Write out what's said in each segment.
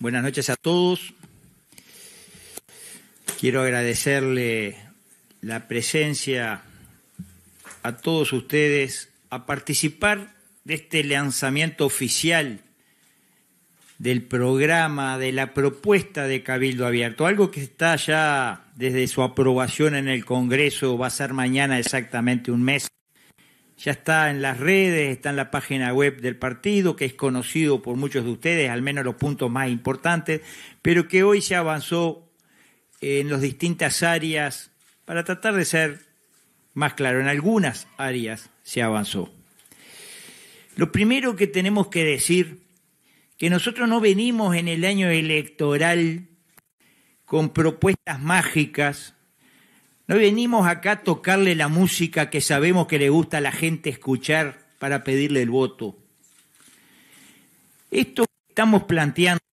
Buenas noches a todos. Quiero agradecerle la presencia a todos ustedes a participar de este lanzamiento oficial del programa, de la propuesta de Cabildo Abierto, algo que está ya desde su aprobación en el Congreso, va a ser mañana exactamente un mes, ya está en las redes, está en la página web del partido, que es conocido por muchos de ustedes, al menos los puntos más importantes, pero que hoy se avanzó en las distintas áreas para tratar de ser más claro. En algunas áreas se avanzó. Lo primero que tenemos que decir, que nosotros no venimos en el año electoral con propuestas mágicas no venimos acá a tocarle la música que sabemos que le gusta a la gente escuchar para pedirle el voto. Esto que estamos planteando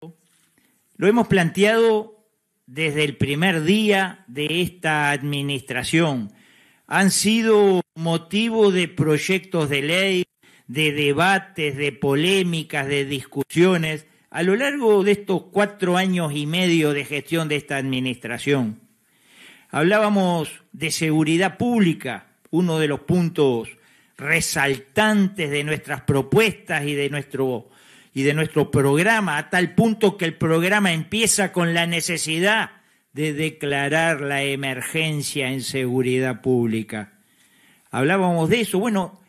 lo hemos planteado desde el primer día de esta administración. Han sido motivo de proyectos de ley, de debates, de polémicas, de discusiones a lo largo de estos cuatro años y medio de gestión de esta administración. Hablábamos de seguridad pública, uno de los puntos resaltantes de nuestras propuestas y de nuestro y de nuestro programa, a tal punto que el programa empieza con la necesidad de declarar la emergencia en seguridad pública. Hablábamos de eso. Bueno,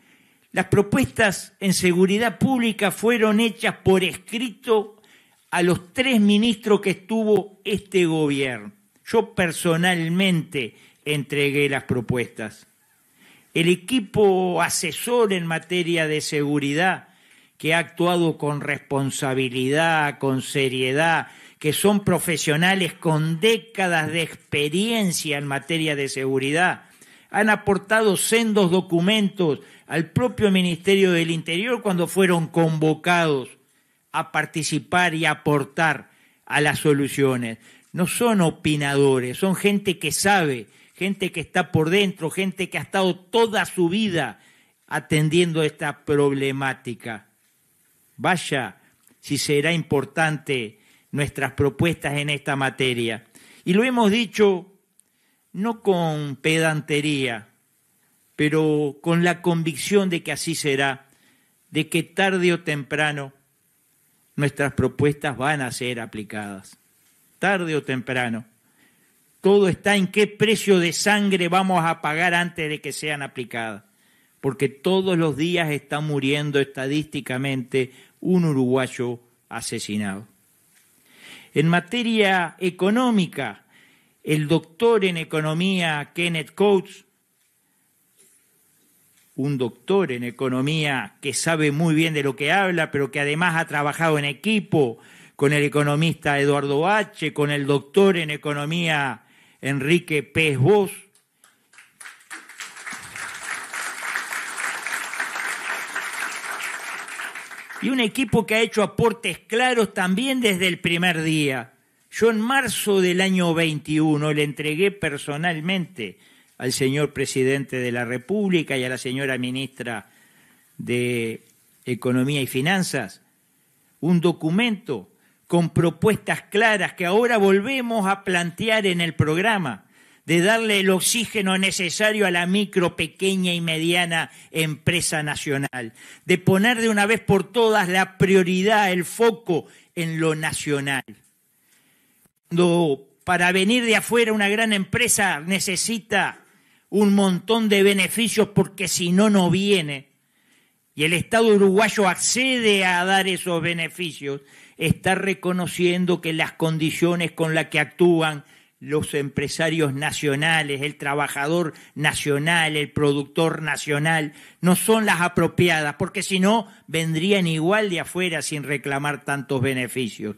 las propuestas en seguridad pública fueron hechas por escrito a los tres ministros que estuvo este gobierno. Yo personalmente entregué las propuestas. El equipo asesor en materia de seguridad, que ha actuado con responsabilidad, con seriedad, que son profesionales con décadas de experiencia en materia de seguridad, han aportado sendos documentos al propio Ministerio del Interior cuando fueron convocados a participar y aportar a las soluciones no son opinadores, son gente que sabe, gente que está por dentro, gente que ha estado toda su vida atendiendo esta problemática. Vaya, si será importante nuestras propuestas en esta materia. Y lo hemos dicho no con pedantería, pero con la convicción de que así será, de que tarde o temprano nuestras propuestas van a ser aplicadas tarde o temprano. Todo está en qué precio de sangre vamos a pagar antes de que sean aplicadas. Porque todos los días está muriendo estadísticamente un uruguayo asesinado. En materia económica, el doctor en economía Kenneth Coates, un doctor en economía que sabe muy bien de lo que habla, pero que además ha trabajado en equipo, con el economista Eduardo H., con el doctor en economía Enrique Pez Bosch. Y un equipo que ha hecho aportes claros también desde el primer día. Yo en marzo del año 21 le entregué personalmente al señor presidente de la República y a la señora ministra de Economía y Finanzas un documento con propuestas claras que ahora volvemos a plantear en el programa, de darle el oxígeno necesario a la micro, pequeña y mediana empresa nacional, de poner de una vez por todas la prioridad, el foco en lo nacional. Cuando para venir de afuera una gran empresa necesita un montón de beneficios porque si no, no viene. Y el Estado uruguayo accede a dar esos beneficios está reconociendo que las condiciones con las que actúan los empresarios nacionales, el trabajador nacional, el productor nacional, no son las apropiadas, porque si no, vendrían igual de afuera sin reclamar tantos beneficios.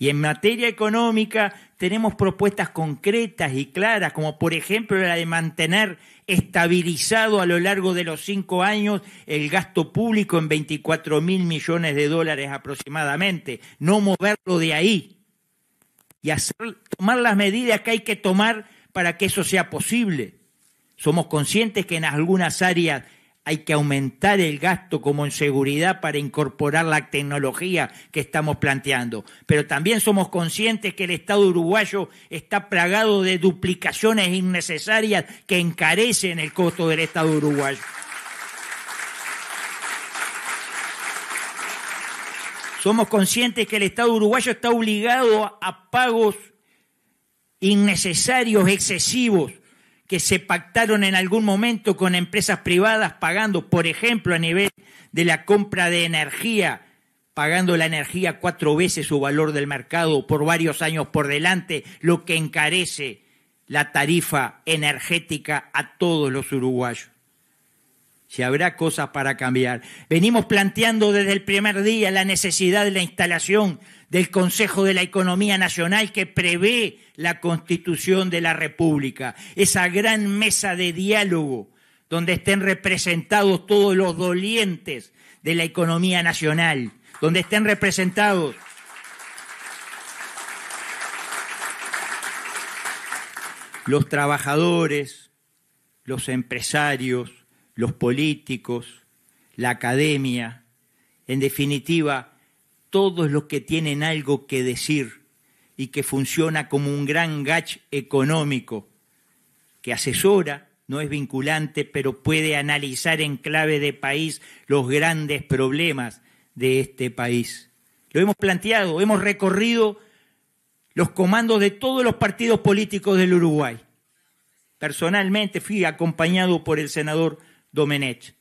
Y en materia económica, tenemos propuestas concretas y claras, como por ejemplo la de mantener estabilizado a lo largo de los cinco años el gasto público en 24 mil millones de dólares aproximadamente, no moverlo de ahí y hacer, tomar las medidas que hay que tomar para que eso sea posible. Somos conscientes que en algunas áreas hay que aumentar el gasto como en seguridad para incorporar la tecnología que estamos planteando. Pero también somos conscientes que el Estado uruguayo está plagado de duplicaciones innecesarias que encarecen el costo del Estado uruguayo. Somos conscientes que el Estado uruguayo está obligado a pagos innecesarios, excesivos, que se pactaron en algún momento con empresas privadas pagando, por ejemplo, a nivel de la compra de energía, pagando la energía cuatro veces su valor del mercado por varios años por delante, lo que encarece la tarifa energética a todos los uruguayos. Si habrá cosas para cambiar. Venimos planteando desde el primer día la necesidad de la instalación del Consejo de la Economía Nacional que prevé la constitución de la República, esa gran mesa de diálogo donde estén representados todos los dolientes de la economía nacional, donde estén representados los trabajadores, los empresarios, los políticos, la academia, en definitiva, todos los que tienen algo que decir y que funciona como un gran gach económico, que asesora, no es vinculante, pero puede analizar en clave de país los grandes problemas de este país. Lo hemos planteado, hemos recorrido los comandos de todos los partidos políticos del Uruguay. Personalmente fui acompañado por el senador Domenech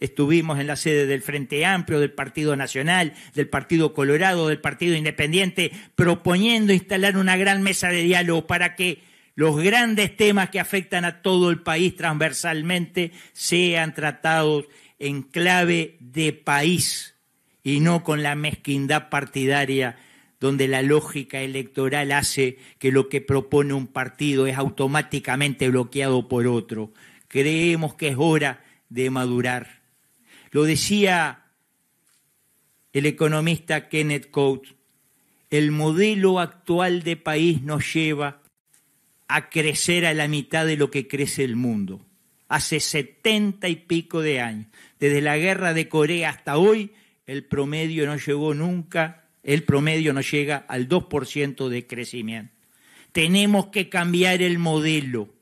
estuvimos en la sede del Frente Amplio, del Partido Nacional, del Partido Colorado, del Partido Independiente, proponiendo instalar una gran mesa de diálogo para que los grandes temas que afectan a todo el país transversalmente sean tratados en clave de país y no con la mezquindad partidaria donde la lógica electoral hace que lo que propone un partido es automáticamente bloqueado por otro. Creemos que es hora de madurar. Lo decía el economista Kenneth Coates, el modelo actual de país nos lleva a crecer a la mitad de lo que crece el mundo. Hace setenta y pico de años, desde la guerra de Corea hasta hoy, el promedio no llegó nunca, el promedio no llega al 2% de crecimiento. Tenemos que cambiar el modelo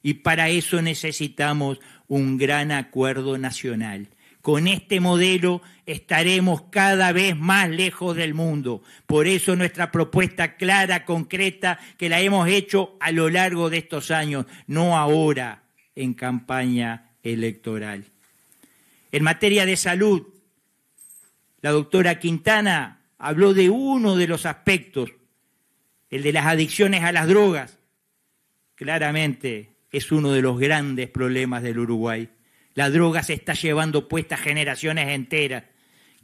y para eso necesitamos un gran acuerdo nacional. Con este modelo estaremos cada vez más lejos del mundo. Por eso nuestra propuesta clara, concreta, que la hemos hecho a lo largo de estos años, no ahora en campaña electoral. En materia de salud, la doctora Quintana habló de uno de los aspectos, el de las adicciones a las drogas. Claramente es uno de los grandes problemas del Uruguay la droga se está llevando puestas generaciones enteras.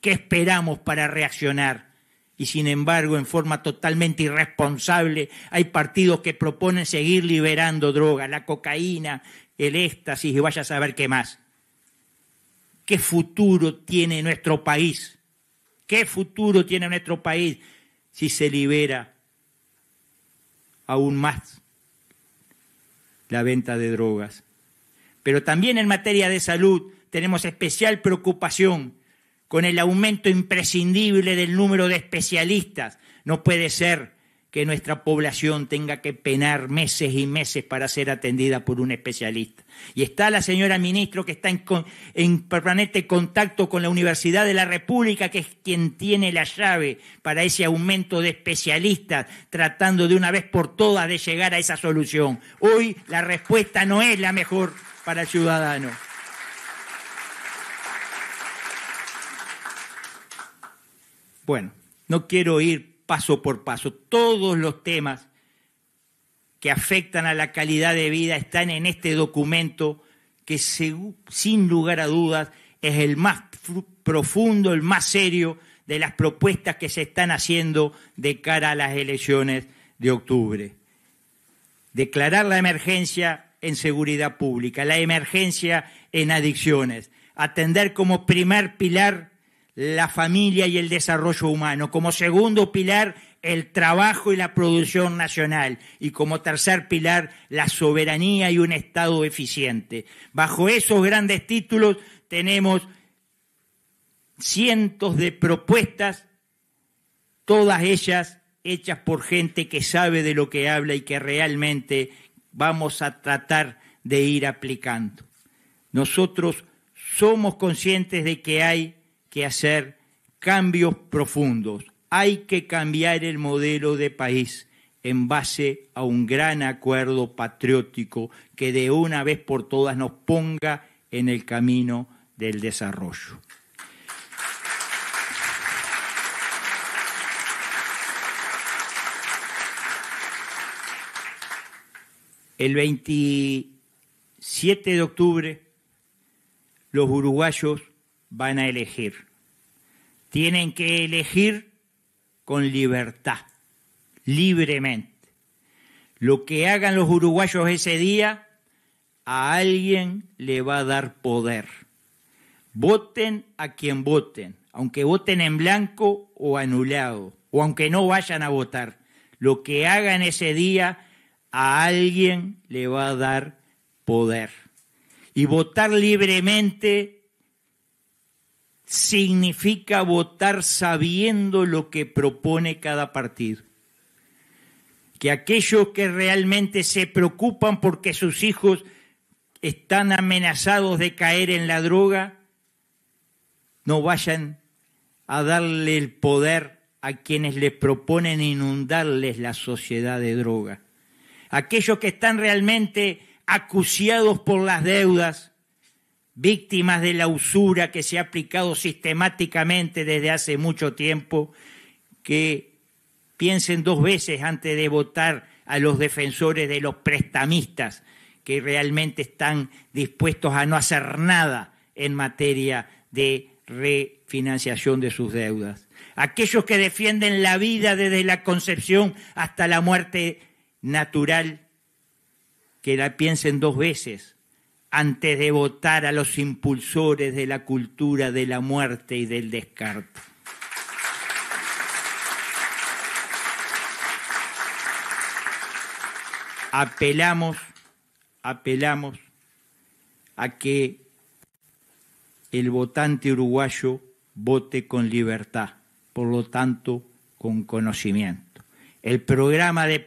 ¿Qué esperamos para reaccionar? Y sin embargo, en forma totalmente irresponsable, hay partidos que proponen seguir liberando drogas, la cocaína, el éxtasis y vaya a saber qué más. ¿Qué futuro tiene nuestro país? ¿Qué futuro tiene nuestro país si se libera aún más la venta de drogas? Pero también en materia de salud tenemos especial preocupación con el aumento imprescindible del número de especialistas. No puede ser que nuestra población tenga que penar meses y meses para ser atendida por un especialista. Y está la señora ministro que está en, permanente contacto con la Universidad de la República, que es quien tiene la llave para ese aumento de especialistas, tratando de una vez por todas de llegar a esa solución. Hoy la respuesta no es la mejor para el ciudadano. Bueno, no quiero ir paso por paso. Todos los temas que afectan a la calidad de vida están en este documento que sin lugar a dudas es el más profundo, el más serio de las propuestas que se están haciendo de cara a las elecciones de octubre. Declarar la emergencia en seguridad pública, la emergencia en adicciones, atender como primer pilar la familia y el desarrollo humano. Como segundo pilar, el trabajo y la producción nacional. Y como tercer pilar, la soberanía y un Estado eficiente. Bajo esos grandes títulos tenemos cientos de propuestas, todas ellas hechas por gente que sabe de lo que habla y que realmente vamos a tratar de ir aplicando. Nosotros somos conscientes de que hay que hacer cambios profundos. Hay que cambiar el modelo de país en base a un gran acuerdo patriótico que de una vez por todas nos ponga en el camino del desarrollo. El 27 de octubre, los uruguayos van a elegir. Tienen que elegir con libertad, libremente. Lo que hagan los uruguayos ese día, a alguien le va a dar poder. Voten a quien voten, aunque voten en blanco o anulado, o aunque no vayan a votar. Lo que hagan ese día, a alguien le va a dar poder. Y votar libremente significa votar sabiendo lo que propone cada partido. Que aquellos que realmente se preocupan porque sus hijos están amenazados de caer en la droga, no vayan a darle el poder a quienes les proponen inundarles la sociedad de droga. Aquellos que están realmente acuciados por las deudas, víctimas de la usura que se ha aplicado sistemáticamente desde hace mucho tiempo, que piensen dos veces antes de votar a los defensores de los prestamistas que realmente están dispuestos a no hacer nada en materia de refinanciación de sus deudas. Aquellos que defienden la vida desde la concepción hasta la muerte natural, que la piensen dos veces antes de votar a los impulsores de la cultura de la muerte y del descarte. Apelamos, a que el votante uruguayo vote con libertad, por lo tanto, con conocimiento. El programa del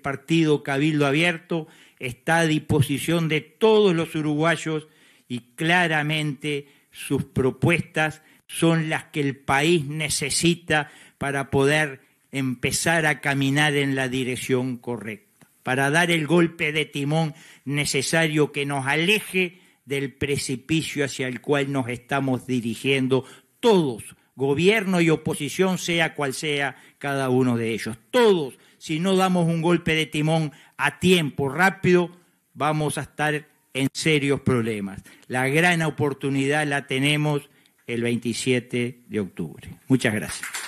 partido Cabildo Abierto está a disposición de todos los uruguayos y claramente sus propuestas son las que el país necesita para poder empezar a caminar en la dirección correcta, para dar el golpe de timón necesario que nos aleje del precipicio hacia el cual nos estamos dirigiendo todos, gobierno y oposición, sea cual sea cada uno de ellos. Todos si no damos un golpe de timón a tiempo rápido, vamos a estar en serios problemas. La gran oportunidad la tenemos el 27 de octubre. Muchas gracias.